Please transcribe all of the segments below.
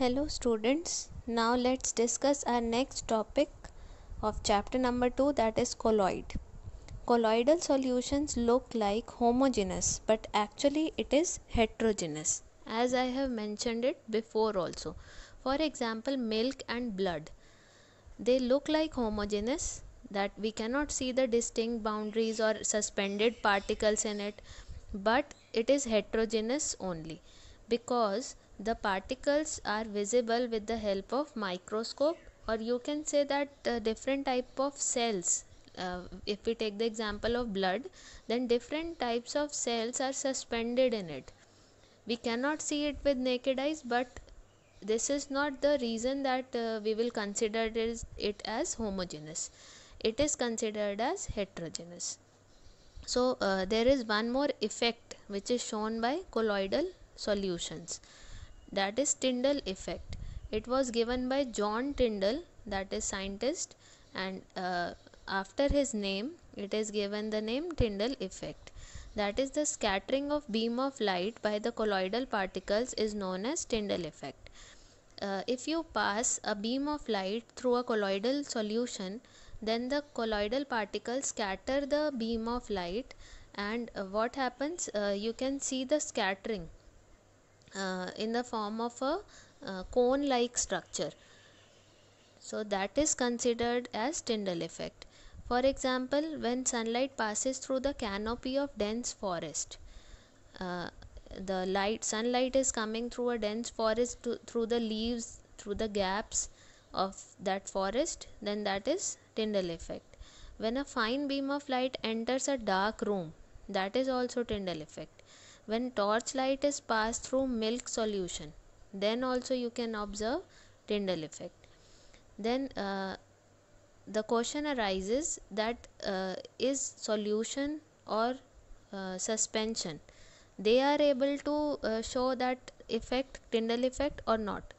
Hello students, now let's discuss our next topic of chapter number 2 that is colloid. Colloidal solutions look like homogeneous but actually it is heterogeneous as I have mentioned it before also. For example, milk and blood. They look like homogeneous that we cannot see the distinct boundaries or suspended particles in it but it is heterogeneous only because the particles are visible with the help of microscope or you can say that uh, different type of cells uh, if we take the example of blood then different types of cells are suspended in it we cannot see it with naked eyes but this is not the reason that uh, we will consider it as, homogeneous it is considered as heterogeneous so uh, there is one more effect which is shown by colloidal solutions that is Tyndall effect. It was given by John Tyndall that is scientist and uh, after his name it is given the name Tyndall effect. That is the scattering of beam of light by the colloidal particles is known as Tyndall effect. Uh, if you pass a beam of light through a colloidal solution then the colloidal particles scatter the beam of light and uh, what happens uh, you can see the scattering uh, in the form of a uh, cone like structure so that is considered as tyndall effect for example when sunlight passes through the canopy of dense forest uh, the light sunlight is coming through a dense forest to, through the leaves through the gaps of that forest then that is tyndall effect when a fine beam of light enters a dark room that is also tyndall effect when torchlight is passed through milk solution then also you can observe tyndall effect then uh, the question arises that uh, is solution or uh, suspension they are able to uh, show that effect tyndall effect or not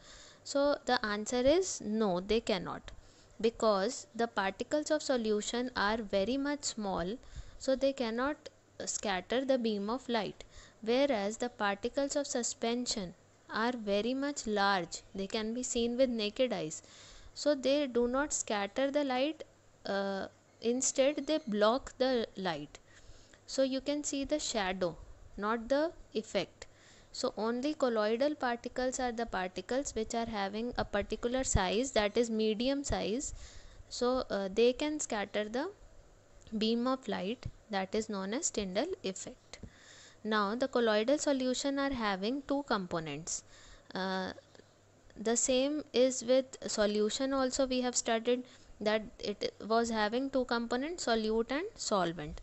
so the answer is no they cannot because the particles of solution are very much small so they cannot uh, scatter the beam of light whereas the particles of suspension are very much large they can be seen with naked eyes so they do not scatter the light uh, instead they block the light so you can see the shadow not the effect so only colloidal particles are the particles which are having a particular size that is medium size so uh, they can scatter the beam of light that is known as Tyndall effect now the colloidal solution are having two components. Uh, the same is with solution also we have studied that it was having two components solute and solvent.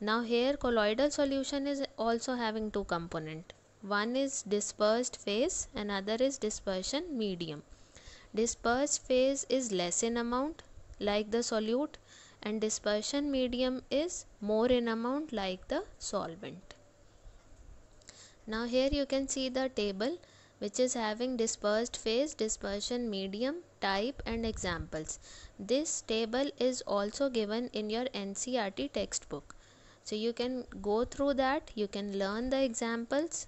Now here colloidal solution is also having two component. One is dispersed phase another is dispersion medium. Dispersed phase is less in amount like the solute and dispersion medium is more in amount like the solvent now here you can see the table which is having dispersed phase, dispersion medium, type and examples. This table is also given in your NCRT textbook. So you can go through that, you can learn the examples.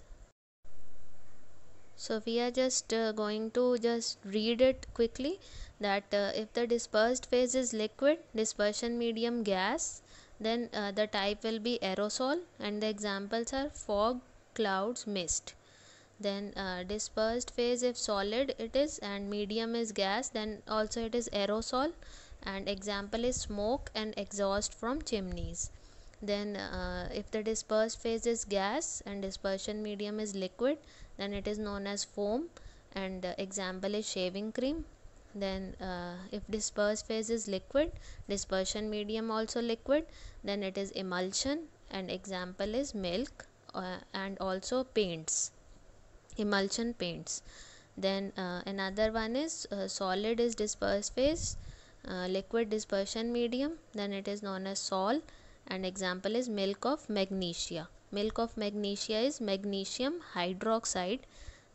So we are just uh, going to just read it quickly that uh, if the dispersed phase is liquid, dispersion medium gas, then uh, the type will be aerosol and the examples are fog, clouds mist then uh, dispersed phase if solid it is and medium is gas then also it is aerosol and example is smoke and exhaust from chimneys then uh, if the dispersed phase is gas and dispersion medium is liquid then it is known as foam and uh, example is shaving cream then uh, if dispersed phase is liquid dispersion medium also liquid then it is emulsion and example is milk uh, and also paints emulsion paints then uh, another one is uh, solid is dispersed phase uh, liquid dispersion medium then it is known as sol and example is milk of magnesia milk of magnesia is magnesium hydroxide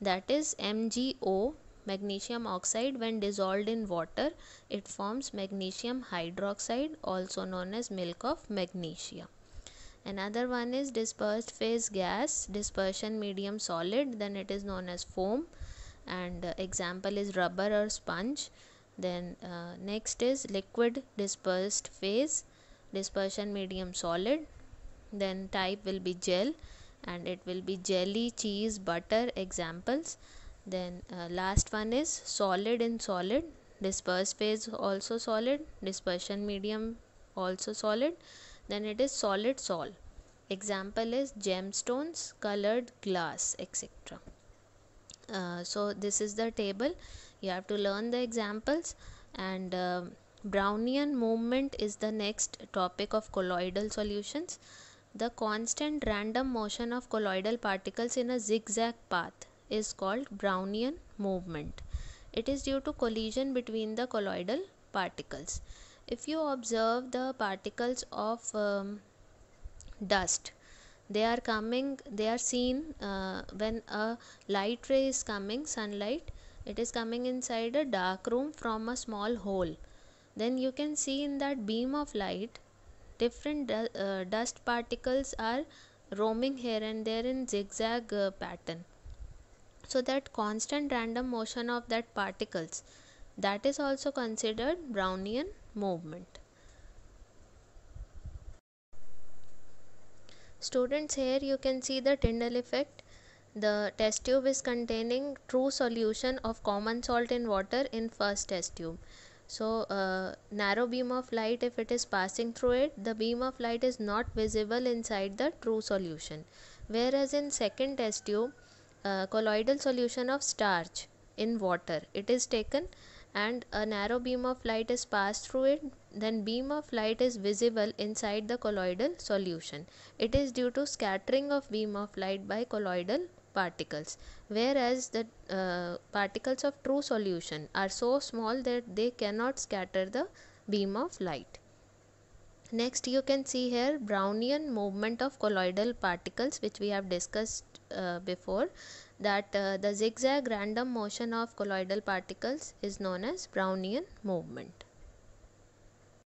that is MgO magnesium oxide when dissolved in water it forms magnesium hydroxide also known as milk of magnesia another one is dispersed phase gas dispersion medium solid then it is known as foam and uh, example is rubber or sponge then uh, next is liquid dispersed phase dispersion medium solid then type will be gel and it will be jelly cheese butter examples then uh, last one is solid in solid dispersed phase also solid dispersion medium also solid then it is solid sol example is gemstones colored glass etc uh, so this is the table you have to learn the examples and uh, brownian movement is the next topic of colloidal solutions the constant random motion of colloidal particles in a zigzag path is called brownian movement it is due to collision between the colloidal particles if you observe the particles of um, dust they are coming they are seen uh, when a light ray is coming sunlight it is coming inside a dark room from a small hole then you can see in that beam of light different uh, dust particles are roaming here and there in zigzag uh, pattern so that constant random motion of that particles that is also considered brownian movement. Students here you can see the Tyndall effect. The test tube is containing true solution of common salt in water in first test tube. So uh, narrow beam of light if it is passing through it the beam of light is not visible inside the true solution. Whereas in second test tube uh, colloidal solution of starch in water it is taken and a narrow beam of light is passed through it then beam of light is visible inside the colloidal solution. It is due to scattering of beam of light by colloidal particles whereas the uh, particles of true solution are so small that they cannot scatter the beam of light. Next you can see here Brownian movement of colloidal particles which we have discussed uh, before that uh, the zigzag random motion of colloidal particles is known as Brownian movement.